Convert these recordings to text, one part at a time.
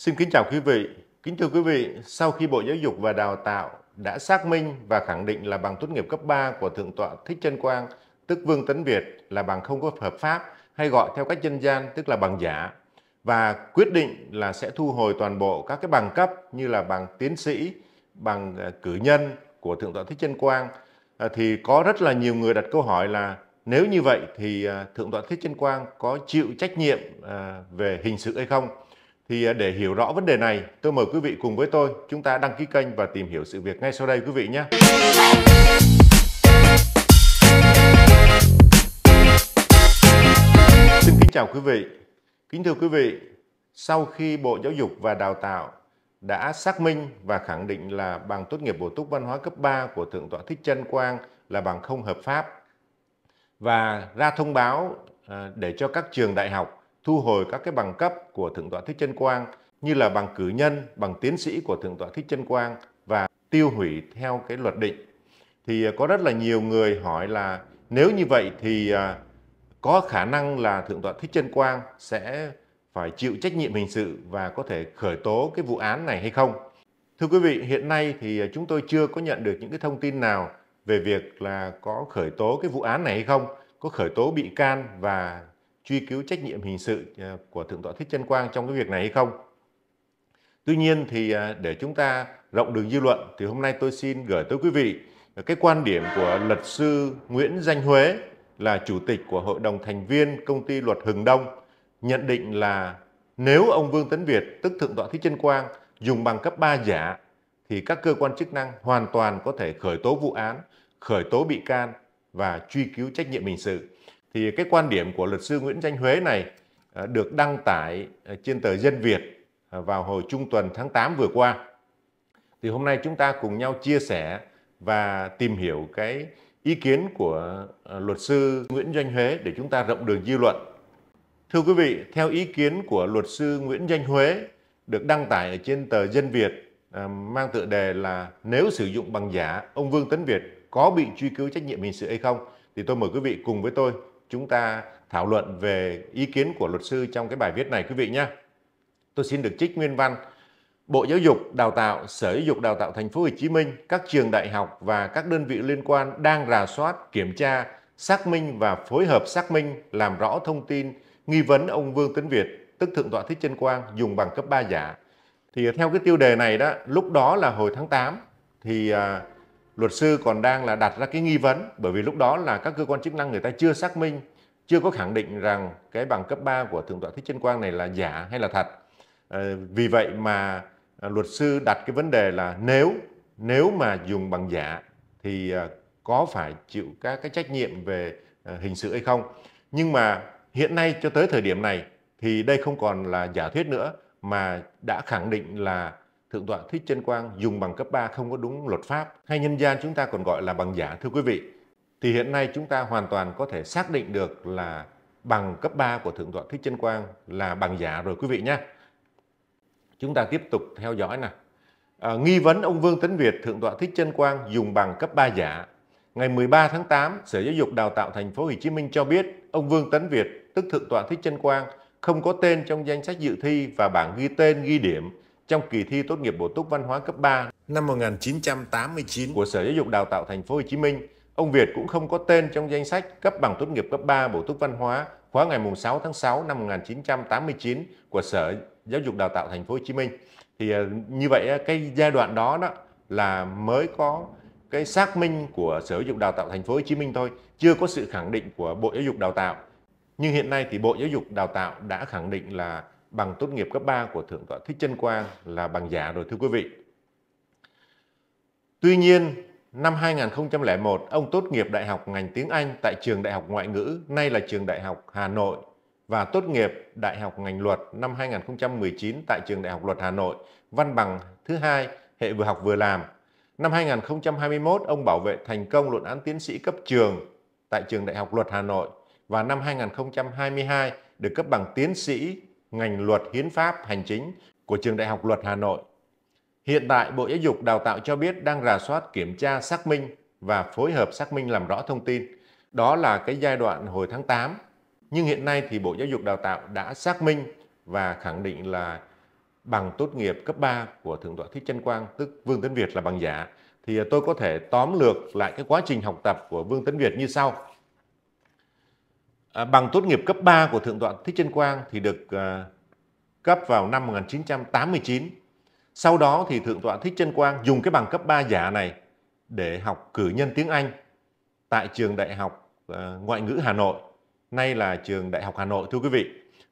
Xin kính chào quý vị. Kính thưa quý vị, sau khi Bộ Giáo dục và Đào tạo đã xác minh và khẳng định là bằng tốt nghiệp cấp 3 của Thượng tọa Thích Trân Quang, tức Vương Tấn Việt là bằng không có hợp pháp hay gọi theo cách dân gian tức là bằng giả và quyết định là sẽ thu hồi toàn bộ các cái bằng cấp như là bằng tiến sĩ, bằng ờ, cử nhân của Thượng tọa Thích Trân Quang ờ, thì có rất là nhiều người đặt câu hỏi là nếu như vậy thì ờ, Thượng tọa Thích Trân Quang có chịu trách nhiệm về hình sự hay không? Thì à, để hiểu rõ vấn đề này, tôi mời quý vị cùng với tôi chúng ta đăng ký kênh và tìm hiểu sự việc ngay sau đây quý vị nhé. Xin kính chào quý vị. Kính thưa quý vị, sau khi Bộ Giáo dục và Đào tạo đã xác minh và khẳng định là bằng tốt nghiệp bổ túc văn hóa cấp 3 của Thượng tọa Thích Trân Quang là bằng không hợp pháp và ra thông báo à, để cho các trường đại học thu hồi các cái bằng cấp của Thượng tọa Thích Chân Quang như là bằng cử nhân, bằng tiến sĩ của Thượng tọa Thích Chân Quang và tiêu hủy theo cái luật định. Thì à, có rất là nhiều người hỏi là nếu như vậy thì à, có khả năng là Thượng tọa Thích Chân Quang sẽ phải chịu trách nhiệm hình sự và có thể khởi tố cái vụ án này hay không. Thưa quý vị, hiện nay thì à, chúng tôi chưa có nhận được những cái thông tin nào về việc là có khởi tố cái vụ án này hay không, có khởi tố bị can và truy cứu trách nhiệm hình sự à, của Thượng tọa Thích Trân Quang trong cái việc này hay không. Tuy nhiên thì à, để chúng ta rộng đường dư luận thì hôm nay tôi xin gửi tới quý vị cái quan điểm của luật sư Nguyễn Danh Huế là chủ tịch của hội đồng thành viên công ty luật Hừng Đông nhận định là nếu ông Vương Tấn Việt tức Thượng tọa Thích Trân Quang dùng bằng cấp 3 giả thì các cơ quan chức năng hoàn toàn có thể khởi tố vụ án, khởi tố bị can và truy cứu trách nhiệm hình sự thì cái quan điểm của luật sư Nguyễn Danh Huế này à, được đăng tải à, trên tờ Dân Việt à, vào hồi trung tuần tháng 8 vừa qua. Thì hôm nay chúng ta cùng nhau chia sẻ và tìm hiểu cái ý kiến của luật sư Nguyễn Danh Huế để chúng ta rộng đường dư luận. Thưa quý vị, theo ý kiến của luật sư Nguyễn Danh Huế được đăng tải ở trên tờ Dân Việt mang tựa đề là nếu sử dụng bằng giả, ông Vương Tấn Việt có bị truy cứu trách nhiệm hình sự hay không? Thì tôi mời quý vị cùng với tôi chúng ta thảo luận về ý kiến của luật sư trong cái bài viết này quý vị nhé. Tôi xin được trích nguyên văn. Bộ Giáo dục Đào tạo, Sở Giáo dục Đào tạo Thành phố Hồ Chí Minh, các trường đại học và các đơn vị liên quan đang rà soát, kiểm tra, xác minh và phối hợp xác minh làm rõ thông tin nghi vấn ông Vương Tấn Việt, tức Thượng tọa Thích Chân Quang dùng bằng cấp 3 giả. Thì theo cái tiêu đề này đó, lúc đó là hồi tháng 8 thì uh, luật sư còn đang là đặt ra cái nghi vấn bởi vì lúc đó là các cơ quan chức năng người ta chưa xác minh, chưa có khẳng định rằng cái bằng cấp 3 của Thượng tọa Thích Trân Quang này là giả hay là thật. Ờ, vì vậy mà à, luật sư đặt cái vấn đề là nếu nếu mà dùng bằng giả thì à, có phải chịu các cái trách nhiệm về à, hình sự hay không. Nhưng mà hiện nay cho tới thời điểm này thì đây không còn là giả thuyết nữa mà đã khẳng định là Thượng tọa Thích Trân Quang dùng bằng cấp 3 không có đúng luật pháp hay nhân gian chúng ta còn gọi là bằng giả thưa quý vị. Thì hiện nay chúng ta hoàn toàn có thể xác định được là bằng cấp 3 của Thượng tọa Thích Trân Quang là bằng giả rồi quý vị nhé. Chúng ta tiếp tục theo dõi nè. À, nghi vấn ông Vương Tấn Việt, Thượng tọa Thích Trân Quang dùng bằng cấp 3 giả. Ngày 13 tháng 8, Sở Giáo dục Đào tạo Thành phố Hồ Chí Minh cho biết ông Vương Tấn Việt, tức Thượng tọa Thích Trân Quang, không có tên trong danh sách dự thi và bảng ghi tên ghi điểm trong kỳ thi tốt nghiệp bổ túc văn hóa cấp 3 năm 1989 của Sở Giáo dục Đào tạo Thành phố Hồ Chí Minh, ông Việt cũng không có tên trong danh sách cấp bằng tốt nghiệp cấp 3 bổ túc văn hóa khóa ngày 6 tháng 6 năm 1989 của Sở Giáo dục Đào tạo Thành phố Hồ Chí Minh. Thì ờ, như vậy ờ, cái giai đoạn đó đó là mới có cái xác minh của Sở Giáo dục Đào tạo Thành phố Hồ Chí Minh thôi, chưa có sự khẳng định của Bộ Giáo dục Đào tạo. Nhưng hiện nay thì Bộ Giáo dục Đào tạo đã khẳng định là bằng tốt nghiệp cấp 3 của Thượng tọa Thích Chân Quang là bằng giả rồi thưa quý vị. Tuy nhiên, năm 2001, ông tốt nghiệp đại học ngành tiếng Anh tại trường Đại học Ngoại ngữ, nay là trường Đại học Hà Nội và tốt nghiệp đại học ngành luật năm 2019 tại trường Đại học Luật Hà Nội, văn bằng thứ hai hệ vừa học vừa làm. Năm 2021, ông bảo vệ thành công luận án tiến sĩ cấp trường tại trường Đại học Luật Hà Nội và năm 2022 được cấp bằng tiến sĩ ngành luật hiến pháp hành chính của Trường Đại học Luật Hà Nội. Hiện tại, Bộ Giáo dục Đào tạo cho biết đang rà soát kiểm tra xác minh và phối hợp xác minh làm rõ thông tin. Đó là cái giai đoạn hồi tháng 8. Nhưng hiện nay thì Bộ Giáo dục Đào tạo đã xác minh và khẳng định là bằng tốt nghiệp cấp 3 của Thượng tọa Thích Trân Quang, tức Vương Tấn Việt là bằng giả. Thì tôi có thể tóm lược lại cái quá trình học tập của Vương Tấn Việt như sau. À, bằng tốt nghiệp cấp 3 của Thượng tọa Thích Trân Quang thì được à, cấp vào năm 1989. Sau đó thì Thượng tọa Thích Trân Quang dùng cái bằng cấp 3 giả này để học cử nhân tiếng Anh tại trường Đại học à, Ngoại ngữ Hà Nội, nay là trường Đại học Hà Nội thưa quý vị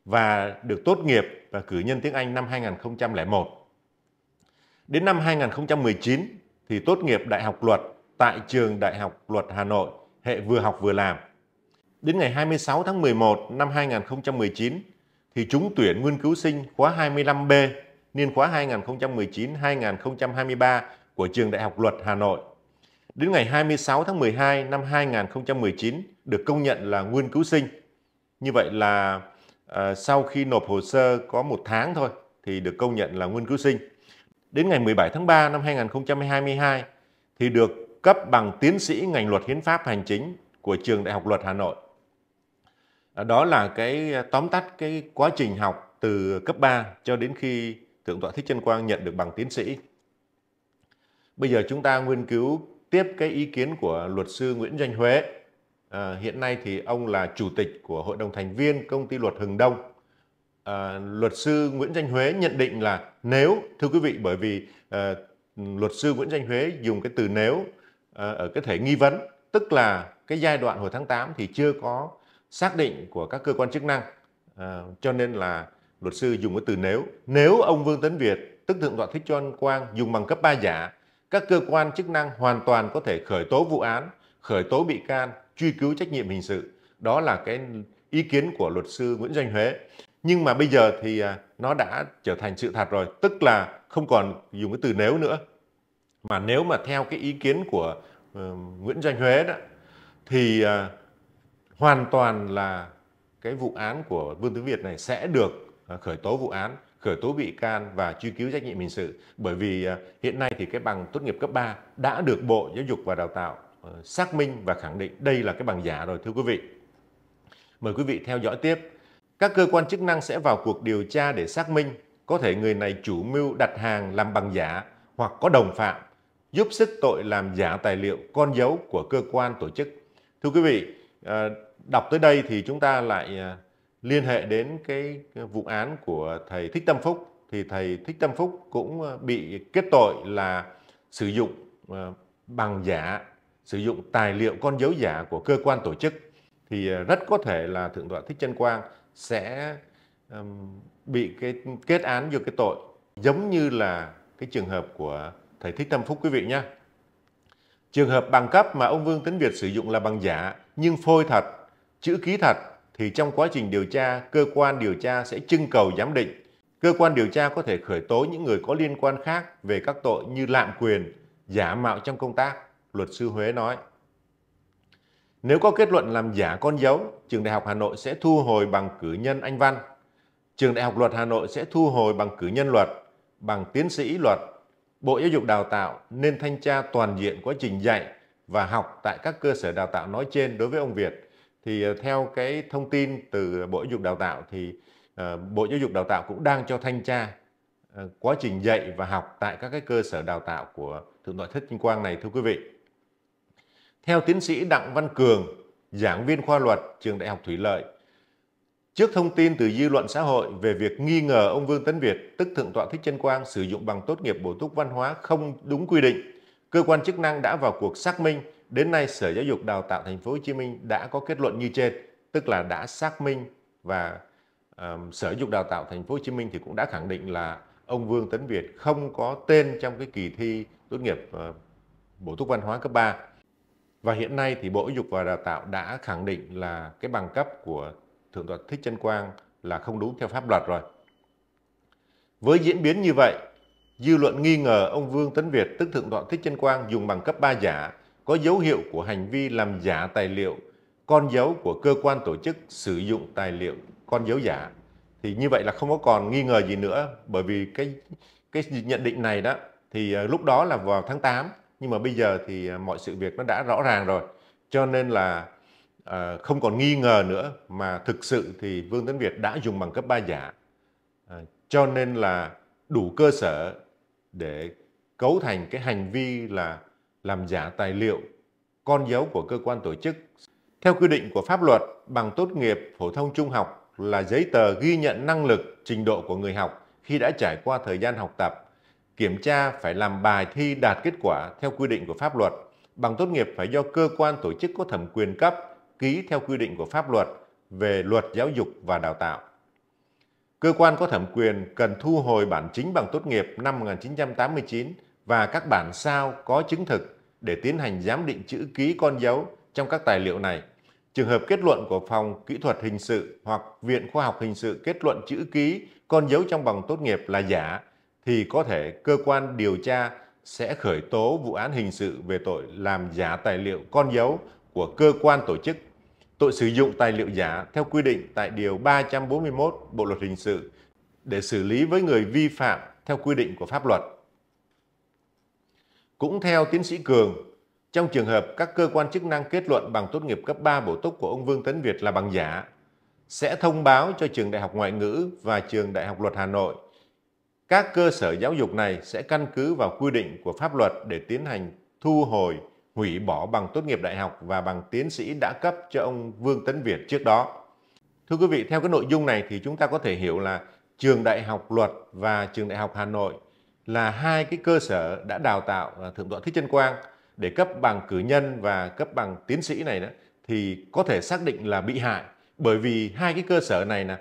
và được tốt nghiệp và cử nhân tiếng Anh năm 2001. Đến năm 2019 thì tốt nghiệp Đại học Luật tại trường Đại học Luật Hà Nội, hệ vừa học vừa làm Đến ngày 26 tháng 11 năm 2019, thì trúng tuyển nguyên cứu sinh khóa 25B niên khóa 2019-2023 của Trường Đại học Luật Hà Nội. Đến ngày 26 tháng 12 năm 2019 được công nhận là nguyên cứu sinh. Như vậy là à, sau khi nộp hồ sơ có một tháng thôi thì được công nhận là nguyên cứu sinh. Đến ngày 17 tháng 3 năm 2022 thì được cấp bằng tiến sĩ ngành luật hiến pháp hành chính của Trường Đại học Luật Hà Nội. Ờ, đó là cái ờ, tóm tắt cái quá trình học từ cấp 3 cho đến khi Thượng tọa Thích Chân Quang nhận được bằng tiến sĩ. Bây giờ chúng ta nghiên cứu tiếp cái ý kiến của luật sư Nguyễn Danh Huế. À, hiện nay thì ông là chủ tịch của hội đồng thành viên công ty luật hưng Đông. À, luật sư Nguyễn Danh Huế nhận định là nếu thưa quý vị bởi vì à, luật sư Nguyễn Danh Huế dùng cái từ nếu à, ở cái thể nghi vấn, tức là cái giai đoạn hồi tháng 8 thì chưa có xác định của các cơ quan chức năng à, cho nên là luật sư dùng cái từ nếu nếu ông Vương Tấn Việt tức thượng tọa thích cho anh Quang dùng bằng cấp ba giả các cơ quan chức năng hoàn toàn có thể khởi tố vụ án khởi tố bị can truy cứu trách nhiệm hình sự đó là cái ý kiến của luật sư Nguyễn Doanh Huế nhưng mà bây giờ thì à, nó đã trở thành sự thật rồi tức là không còn dùng cái từ nếu nữa mà nếu mà theo cái ý kiến của uh, Nguyễn Doanh Huế đó thì uh, hoàn toàn là cái vụ án của Vương Tướng Việt này sẽ được à, khởi tố vụ án, khởi tố bị can và truy cứu trách nhiệm hình sự bởi vì à, hiện nay thì cái bằng tốt nghiệp cấp 3 đã được Bộ Giáo dục và Đào tạo ờ, xác minh và khẳng định đây là cái bằng giả rồi thưa quý vị. Mời quý vị theo dõi tiếp. Các cơ quan chức năng sẽ vào cuộc điều tra để xác minh có thể người này chủ mưu đặt hàng làm bằng giả hoặc có đồng phạm giúp sức tội làm giả tài liệu con dấu của cơ quan tổ chức. Thưa quý vị, ờ, đọc tới đây thì chúng ta lại à, liên hệ đến cái vụ án của thầy Thích Tâm Phúc thì thầy Thích Tâm Phúc cũng à, bị kết tội là sử dụng à, bằng giả, sử dụng tài liệu con dấu giả của cơ quan tổ chức thì rất có thể là thượng tọa Thích Chân Quang sẽ bị cái kết án do cái tội giống như là cái trường hợp của thầy Thích Tâm Phúc quý vị nhé. Trường hợp bằng cấp mà ông Vương Tấn Việt sử dụng là bằng giả nhưng phôi thật chữ ký thật thì trong quá trình điều tra, cơ quan điều tra sẽ trưng cầu giám định. Cơ quan điều tra có thể khởi tố những người có liên quan khác về các tội như lạm quyền, giả mạo trong công tác, luật sư Huế nói. Nếu có kết luận làm giả con dấu, trường Đại học Hà Nội sẽ thu hồi bằng cử nhân Anh Văn. Trường Đại học Luật Hà Nội sẽ thu hồi bằng cử nhân luật, bằng tiến sĩ luật. Bộ Giáo dục Đào tạo nên thanh tra toàn diện quá trình dạy và học tại các cơ sở đào tạo nói trên đối với ông Việt thì ờ, theo cái thông tin từ Bộ Giáo dục Đào tạo thì ờ, Bộ Giáo dục Đào tạo cũng đang cho thanh tra ờ, quá trình dạy và học tại các cái cơ sở đào tạo của Thượng tọa Thích Vinh Quang này thưa quý vị. Theo tiến sĩ Đặng Văn Cường, giảng viên khoa luật trường Đại học Thủy Lợi, trước thông tin từ dư luận xã hội về việc nghi ngờ ông Vương Tấn Việt, tức Thượng tọa Thích Chân Quang sử dụng bằng tốt nghiệp bổ túc văn hóa không đúng quy định, cơ quan chức năng đã vào cuộc xác minh Đến nay, Sở Giáo dục Đào tạo Thành phố Hồ Chí Minh đã có kết luận như trên, tức là đã xác minh và um, Sở Giáo dục Đào tạo Thành phố Hồ Chí Minh thì cũng đã khẳng định là ông Vương Tấn Việt không có tên trong cái kỳ thi tốt nghiệp uh, bổ túc văn hóa cấp 3. Và hiện nay thì Bộ Giáo dục và Đào tạo đã khẳng định là cái bằng cấp của Thượng tọa Thích Trân Quang là không đúng theo pháp luật rồi. Với diễn biến như vậy, dư luận nghi ngờ ông Vương Tấn Việt tức Thượng tọa Thích Trân Quang dùng bằng cấp 3 giả có dấu hiệu của hành vi làm giả tài liệu con dấu của cơ quan tổ chức sử dụng tài liệu con dấu giả thì như vậy là không có còn nghi ngờ gì nữa bởi vì cái cái nhận định này đó thì ờ, lúc đó là vào tháng 8 nhưng mà bây giờ thì ờ, mọi sự việc nó đã rõ ràng rồi cho nên là à, không còn nghi ngờ nữa mà thực sự thì Vương Tấn Việt đã dùng bằng cấp 3 giả à, cho nên là đủ cơ sở để cấu thành cái hành vi là làm giả tài liệu, con dấu của cơ quan tổ chức. Theo quy định của pháp luật, bằng tốt nghiệp phổ thông trung học là giấy tờ ghi nhận năng lực, trình độ của người học khi đã trải qua thời gian học tập. Kiểm tra phải làm bài thi đạt kết quả theo quy định của pháp luật. Bằng tốt nghiệp phải do cơ quan tổ chức có thẩm quyền cấp, ký theo quy định của pháp luật về luật giáo dục và đào tạo. Cơ quan có thẩm quyền cần thu hồi bản chính bằng tốt nghiệp năm 1989 và các bản sao có chứng thực để tiến hành giám định chữ ký con dấu trong các tài liệu này. Trường hợp kết luận của phòng kỹ thuật hình sự hoặc viện khoa học hình sự kết luận chữ ký con dấu trong bằng tốt nghiệp là giả thì có thể cơ quan điều tra sẽ khởi tố vụ án hình sự về tội làm giả tài liệu con dấu của cơ quan tổ chức. Tội sử dụng tài liệu giả theo quy định tại Điều 341 Bộ Luật Hình sự để xử lý với người vi phạm theo quy định của pháp luật. Cũng theo tiến sĩ Cường, trong trường hợp các cơ quan chức năng kết luận bằng tốt nghiệp cấp 3 bổ túc của ông Vương Tấn Việt là bằng giả, sẽ thông báo cho trường Đại học Ngoại ngữ và trường Đại học Luật Hà Nội. Các cơ sở giáo dục này sẽ căn cứ vào quy định của pháp luật để tiến hành thu hồi, hủy bỏ bằng tốt nghiệp đại học và bằng tiến sĩ đã cấp cho ông Vương Tấn Việt trước đó. Thưa quý vị, theo cái nội dung này thì chúng ta có thể hiểu là trường Đại học Luật và trường Đại học Hà Nội là hai cái cơ sở đã đào tạo à, thượng tọa Thích Chân Quang để cấp bằng cử nhân và cấp bằng tiến sĩ này đó thì có thể xác định là bị hại bởi vì hai cái cơ sở này nè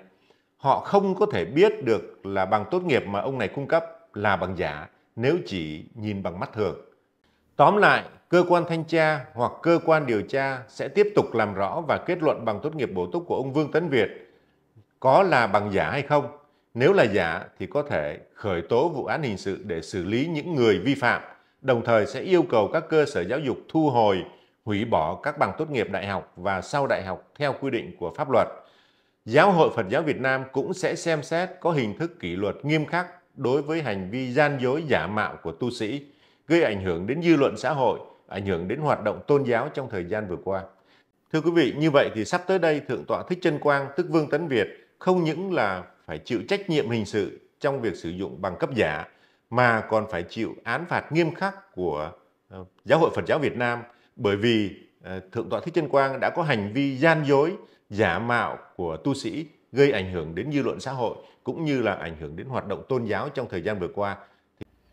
họ không có thể biết được là bằng tốt nghiệp mà ông này cung cấp là bằng giả nếu chỉ nhìn bằng mắt thường. Tóm lại, cơ quan thanh tra hoặc cơ quan điều tra sẽ tiếp tục làm rõ và kết luận bằng tốt nghiệp bổ túc của ông Vương Tấn Việt có là bằng giả hay không nếu là giả thì có thể khởi tố vụ án hình sự để xử lý những người vi phạm, đồng thời sẽ yêu cầu các cơ sở giáo dục thu hồi, hủy bỏ các bằng tốt nghiệp đại học và sau đại học theo quy định của pháp luật. Giáo hội Phật giáo Việt Nam cũng sẽ xem xét có hình thức kỷ luật nghiêm khắc đối với hành vi gian dối giả mạo của tu sĩ, gây ảnh hưởng đến dư luận xã hội, ảnh hưởng đến hoạt động tôn giáo trong thời gian vừa qua. Thưa quý vị, như vậy thì sắp tới đây Thượng tọa Thích Chân Quang, tức Vương Tấn Việt, không những là phải chịu trách nhiệm hình sự trong việc sử dụng bằng cấp giả mà còn phải chịu án phạt nghiêm khắc của ờ, Giáo hội Phật giáo Việt Nam bởi vì ờ, Thượng tọa Thích Trân Quang đã có hành vi gian dối, giả mạo của tu sĩ gây ảnh hưởng đến dư luận xã hội cũng như là ảnh hưởng đến hoạt động tôn giáo trong thời gian vừa qua.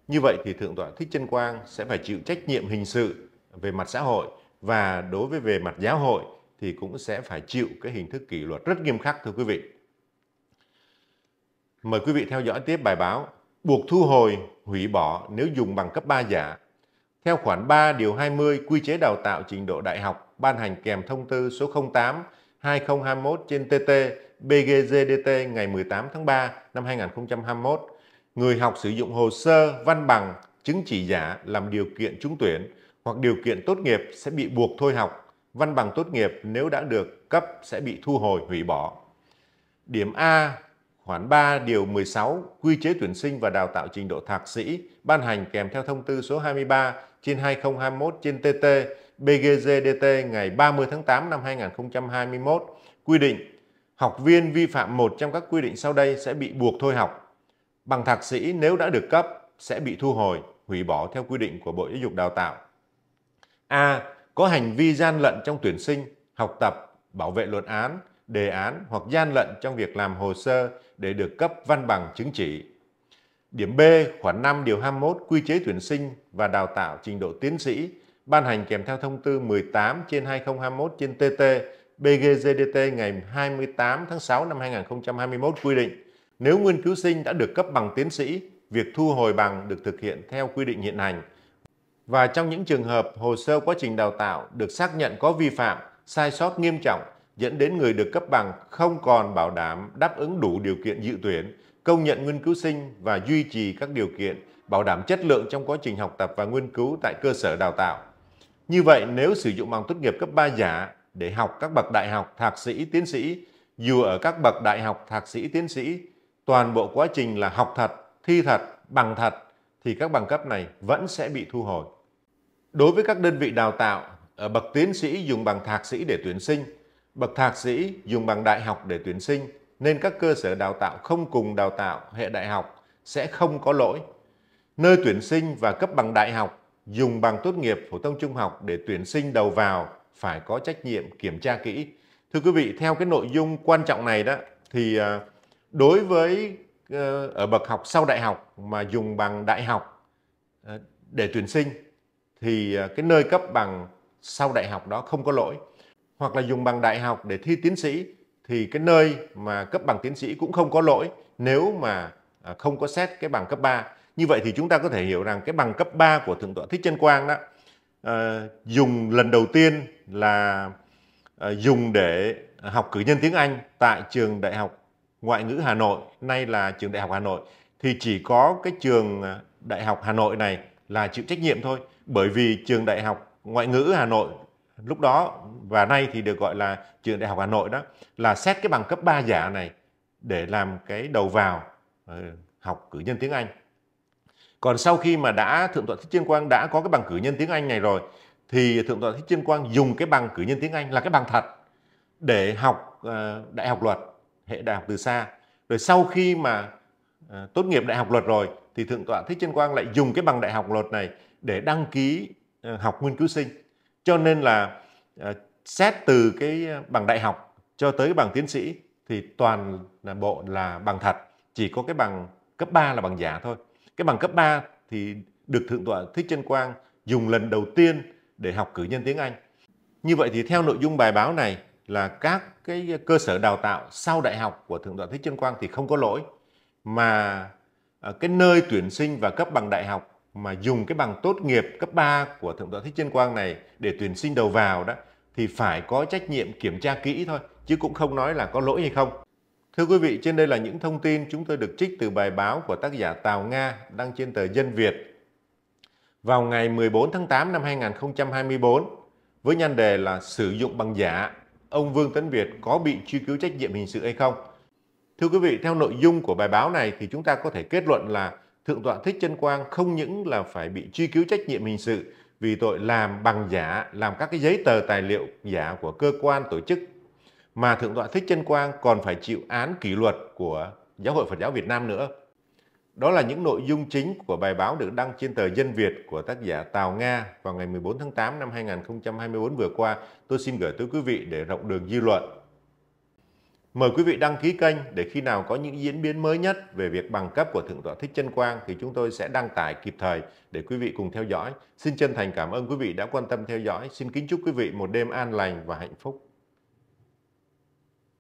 Như vậy thì Thượng tọa Thích Trân Quang sẽ phải chịu trách nhiệm hình sự về mặt xã hội và đối với về mặt giáo hội thì cũng sẽ phải chịu cái hình thức kỷ luật rất nghiêm khắc thưa quý vị. Mời quý vị theo dõi tiếp bài báo Buộc thu hồi, hủy bỏ nếu dùng bằng cấp 3 giả. Theo khoản 3 điều 20 Quy chế đào tạo trình độ đại học ban hành kèm thông tư số 08 2021 trên TT BGZDT ngày 18 tháng 3 năm 2021, người học sử dụng hồ sơ, văn bằng, chứng chỉ giả làm điều kiện trúng tuyển hoặc điều kiện tốt nghiệp sẽ bị buộc thôi học, văn bằng tốt nghiệp nếu đã được cấp sẽ bị thu hồi hủy bỏ. Điểm A khoản 3 điều 16 quy chế tuyển sinh và đào tạo trình độ thạc sĩ ban hành kèm theo thông tư số 23 trên 2021 trên TT BGZDT ngày 30 tháng 8 năm 2021 quy định học viên vi phạm một trong các quy định sau đây sẽ bị buộc thôi học. Bằng thạc sĩ nếu đã được cấp sẽ bị thu hồi, hủy bỏ theo quy định của Bộ Giáo dục Đào tạo. A. Có hành vi gian lận trong tuyển sinh, học tập, bảo vệ luận án, đề án hoặc gian lận trong việc làm hồ sơ để được cấp văn bằng chứng chỉ. Điểm B khoản 5 điều 21 quy chế tuyển sinh và đào tạo trình độ tiến sĩ ban hành kèm theo thông tư 18 trên 2021 trên TT BGZDT ngày 28 tháng 6 năm 2021 quy định nếu nguyên cứu sinh đã được cấp bằng tiến sĩ, việc thu hồi bằng được thực hiện theo quy định hiện hành. Và trong những trường hợp hồ sơ quá trình đào tạo được xác nhận có vi phạm, sai sót nghiêm trọng dẫn đến người được cấp bằng không còn bảo đảm đáp ứng đủ điều kiện dự tuyển, công nhận nghiên cứu sinh và duy trì các điều kiện bảo đảm chất lượng trong quá trình học tập và nghiên cứu tại cơ sở đào tạo. Như vậy, nếu sử dụng bằng tốt nghiệp cấp 3 giả để học các bậc đại học, thạc sĩ, tiến sĩ, dù ở các bậc đại học, thạc sĩ, tiến sĩ, toàn bộ quá trình là học thật, thi thật, bằng thật, thì các bằng cấp này vẫn sẽ bị thu hồi. Đối với các đơn vị đào tạo ở bậc tiến sĩ dùng bằng thạc sĩ để tuyển sinh, Bậc thạc sĩ dùng bằng đại học để tuyển sinh, nên các cơ sở đào tạo không cùng đào tạo hệ đại học sẽ không có lỗi. Nơi tuyển sinh và cấp bằng đại học dùng bằng tốt nghiệp phổ thông trung học để tuyển sinh đầu vào phải có trách nhiệm kiểm tra kỹ. Thưa quý vị, theo cái nội dung quan trọng này đó thì à, đối với ờ, ở bậc học sau đại học mà dùng bằng đại học ờ, để tuyển sinh thì à, cái nơi cấp bằng sau đại học đó không có lỗi hoặc là dùng bằng đại học để thi tiến sĩ thì cái nơi mà cấp bằng tiến sĩ cũng không có lỗi nếu mà à, không có xét cái bằng cấp 3. Như vậy thì chúng ta có thể hiểu rằng cái bằng cấp 3 của Thượng tọa Thích Chân Quang đó à, dùng lần đầu tiên là à, dùng để học cử nhân tiếng Anh tại trường Đại học Ngoại ngữ Hà Nội, nay là trường Đại học Hà Nội thì chỉ có cái trường ờ, Đại học Hà Nội này là chịu trách nhiệm thôi bởi vì trường Đại học Ngoại ngữ Hà Nội lúc đó và nay thì được gọi là trường đại học Hà Nội đó là xét cái bằng cấp 3 giả này để làm cái đầu vào ờ, học cử nhân tiếng Anh. Còn sau khi mà đã Thượng tọa Thích Chiên Quang đã có cái bằng cử nhân tiếng Anh này rồi thì Thượng tọa Thích Chiên Quang dùng cái bằng cử nhân tiếng Anh là cái bằng thật để học ờ, đại học luật, hệ đại học từ xa. Rồi sau khi mà ờ, tốt nghiệp đại học luật rồi thì Thượng tọa Thích Chiên Quang lại dùng cái bằng đại học luật này để đăng ký học nghiên cứu sinh cho nên là ờ, xét từ cái ờ, bằng đại học cho tới bằng tiến sĩ thì toàn bộ là bằng thật chỉ có cái bằng cấp 3 là bằng giả thôi cái bằng cấp 3 thì được thượng tọa thích chân quang dùng lần đầu tiên để học cử nhân tiếng anh như vậy thì theo nội dung bài báo này là các cái cơ sở đào tạo sau đại học của thượng tọa thích chân quang thì không có lỗi mà ờ, cái nơi tuyển sinh và cấp bằng đại học mà dùng cái bằng tốt nghiệp cấp 3 của Thượng tọa Thích Chân Quang này để tuyển sinh đầu vào đó thì phải có trách nhiệm kiểm tra kỹ thôi chứ cũng không nói là có lỗi hay không. Thưa quý vị, trên đây là những thông tin chúng tôi được trích từ bài báo của tác giả Tào Nga đăng trên tờ Dân Việt vào ngày 14 tháng 8 năm 2024 với nhan đề là sử dụng bằng giả, ông Vương Tấn Việt có bị truy cứu trách nhiệm hình sự hay không? Thưa quý vị, theo nội dung của bài báo này thì chúng ta có thể kết luận là Thượng tọa Thích Chân Quang không những là phải bị truy cứu trách nhiệm hình sự vì tội làm bằng giả, làm các cái giấy tờ tài liệu giả của cơ quan tổ chức mà Thượng tọa Thích Chân Quang còn phải chịu án kỷ luật của Giáo hội Phật giáo Việt Nam nữa. Đó là những nội dung chính của bài báo được đăng trên tờ Dân Việt của tác giả Tào Nga vào ngày 14 tháng 8 năm 2024 vừa qua. Tôi xin gửi tới quý vị để rộng đường dư luận. Mời quý vị đăng ký kênh để khi nào có những diễn biến mới nhất về việc bằng cấp của Thượng tọa Thích Chân Quang thì chúng tôi sẽ đăng tải kịp thời để quý vị cùng theo dõi. Xin chân thành cảm ơn quý vị đã quan tâm theo dõi. Xin kính chúc quý vị một đêm an lành và hạnh phúc.